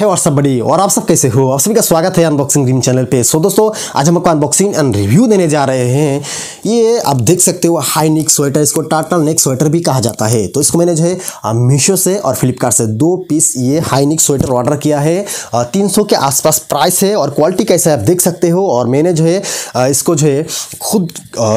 है व्हाट्सअप बड़ी और आप सब कैसे हो आप सभी का स्वागत है अनबॉक्सिंग ड्रीम चैनल पे सो दोस्तों आज हम आपको अनबॉक्सिंग एंड रिव्यू देने जा रहे हैं ये आप देख सकते हो हाई निक स्वेटर इसको टाटल नेक स्वेटर भी कहा जाता है तो इसको मैंने जो है मीशो से और फ्लिपकार्ट से दो पीस ये हाई निक स्वेटर ऑर्डर किया है तीन सौ के आसपास प्राइस है और क्वालिटी कैसा है आप देख सकते हो और मैंने जो है इसको जो है खुद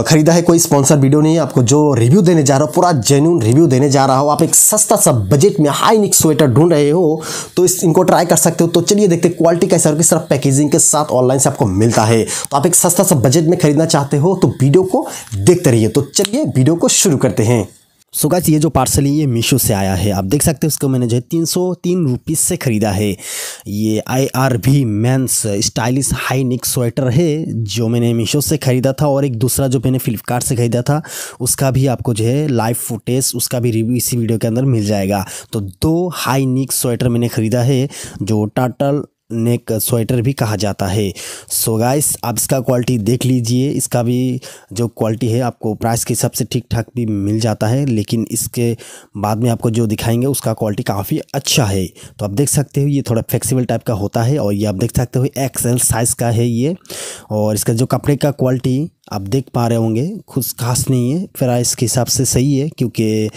खरीदा है कोई स्पॉन्सर वीडियो नहीं आपको जो रिव्यू देने जा रहा हो पूरा जेन्यून रिव्यू देने जा रहा हो आप एक सस्ता सा बजट में हाई निक स्वेटर ढूंढ रहे हो तो इस इनको ट्राई कर सकते हो तो चलिए देखते हैं क्वालिटी का होगी सिर्फ पैकेजिंग के साथ ऑनलाइन से आपको मिलता है तो आप एक सस्ता सा बजट में खरीदना चाहते हो तो वीडियो को देखते रहिए तो चलिए वीडियो को शुरू करते हैं सो गाइस ये जो पार्सल है ये मीशो से आया है आप देख सकते हैं उसको मैंने जो है तीन सौ तीन रुपीज़ से ख़रीदा है ये I R V men's stylish high neck sweater है जो मैंने मीशो से ख़रीदा था और एक दूसरा जो मैंने फ्लिपकार्ट से ख़रीदा था उसका भी आपको जो है लाइव फुटेज उसका भी रिव्यू इसी वीडियो के अंदर मिल जाएगा तो दो हाई निक स्वेटर मैंने ख़रीदा है जो टाटल नेक स्वेटर भी कहा जाता है सो गाइस आप इसका क्वालिटी देख लीजिए इसका भी जो क्वालिटी है आपको प्राइस के हिसाब से ठीक ठाक भी मिल जाता है लेकिन इसके बाद में आपको जो दिखाएंगे उसका क्वालिटी काफ़ी अच्छा है तो आप देख सकते हो ये थोड़ा फ्लेक्सीबल टाइप का होता है और ये आप देख सकते हो एक्सएल साइज़ का है ये और इसका जो कपड़े का क्वालिटी आप देख पा रहे होंगे कुछ खास नहीं है प्राइस के हिसाब से सही है क्योंकि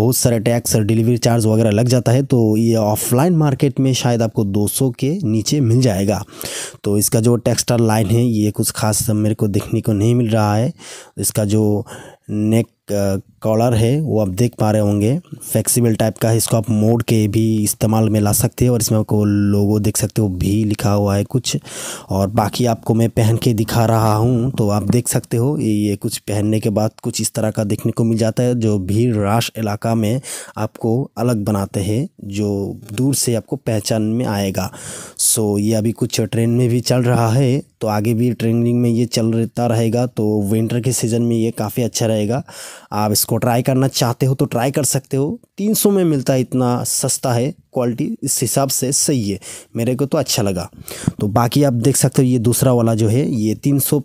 बहुत सारे टैक्स और डिलीवरी चार्ज वगैरह लग जाता है तो ये ऑफलाइन मार्केट में शायद आपको 200 के नीचे मिल जाएगा तो इसका जो टेक्सटाइल लाइन है ये कुछ खास मेरे को देखने को नहीं मिल रहा है इसका जो नेक कॉलर है वो आप देख पा रहे होंगे फ्लेक्सिबल टाइप का है इसको आप मोड़ के भी इस्तेमाल में ला सकते हो और इसमें आपको लोगो देख सकते हो भी लिखा हुआ है कुछ और बाकी आपको मैं पहन के दिखा रहा हूँ तो आप देख सकते हो ये कुछ पहनने के बाद कुछ इस तरह का देखने को मिल जाता है जो भीड़ राश इलाका में आपको अलग बनाते हैं जो दूर से आपको पहचान में आएगा सो ये अभी कुछ ट्रेन में भी चल रहा है तो आगे भी ट्रेनिंग में ये चल रहता रहेगा तो विंटर के सीज़न में ये काफ़ी अच्छा रहेगा आप इसको ट्राई करना चाहते हो तो ट्राई कर सकते हो 300 में मिलता है इतना सस्ता है क्वालिटी इस हिसाब से सही है मेरे को तो अच्छा लगा तो बाकी आप देख सकते हो ये दूसरा वाला जो है ये तीन सौ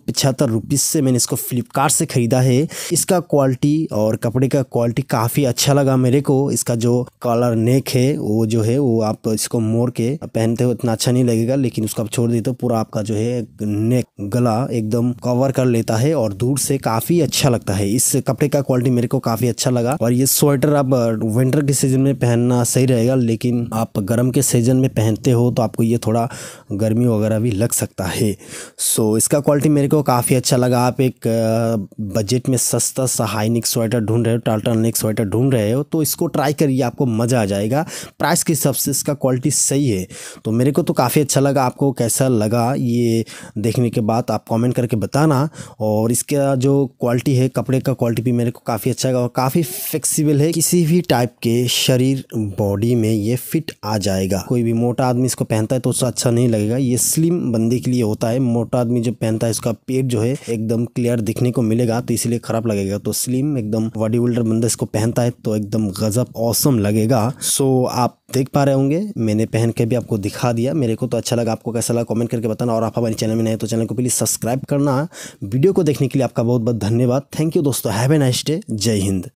से मैंने इसको फ्लिपकार्ट से ख़रीदा है इसका क्वालिटी और कपड़े का क्वालिटी काफ़ी अच्छा लगा मेरे को इसका जो कॉलर नेक है वो जो है वो आप इसको मोड़ के पहनते हो इतना अच्छा नहीं लगेगा लेकिन उसको आप छोड़ देते हो पूरा आपका जो है नेक गला एकदम कवर कर लेता है और दूर से काफ़ी अच्छा लगता है इस कपड़े का क्वालिटी मेरे को काफ़ी अच्छा लगा और ये स्वेटर आप विंटर के सीजन में पहनना सही रहेगा लेकिन लेकिन आप गर्म के सीज़न में पहनते हो तो आपको ये थोड़ा गर्मी वगैरह भी लग सकता है सो so, इसका क्वालिटी मेरे को काफ़ी अच्छा लगा आप एक बजट में सस्ता सा हाई निक स्वेटर ढूंढ रहे हो टाल्टा निक स्वेटर ढूंढ रहे हो तो इसको ट्राई करिए आपको मज़ा आ जाएगा प्राइस के हिसाब से इसका क्वालिटी सही है तो मेरे को तो काफ़ी अच्छा लगा आपको कैसा लगा ये देखने के बाद आप कॉमेंट करके बताना और इसका जो क्वालिटी है कपड़े का क्वालिटी भी मेरे को काफ़ी अच्छा लगा और काफ़ी फ्लेक्सीबल है किसी भी टाइप के शरीर बॉडी में ये फिट आ जाएगा कोई भी मोटा आदमी इसको पहनता है तो उसका अच्छा नहीं लगेगा ये स्लिम बंदे के लिए होता है मोटा आदमी जब पहनता है इसका पेट जो है एकदम क्लियर दिखने को मिलेगा तो इसलिए खराब लगेगा तो स्लिम एकदम बॉडी बिल्डर बंदा इसको पहनता है तो एकदम गजब औसम लगेगा सो आप देख पा रहे होंगे मैंने पहन के भी आपको दिखा दिया मेरे को तो अच्छा लगा आपको कैसा लगा कमेंट करके बताना और आप हमारे चैनल में नए तो चैनल को प्लीज़ सब्सक्राइब करना वीडियो को देखने के लिए आपका बहुत बहुत धन्यवाद थैंक यू दोस्तों हैव ए नाइस डे जय हिंद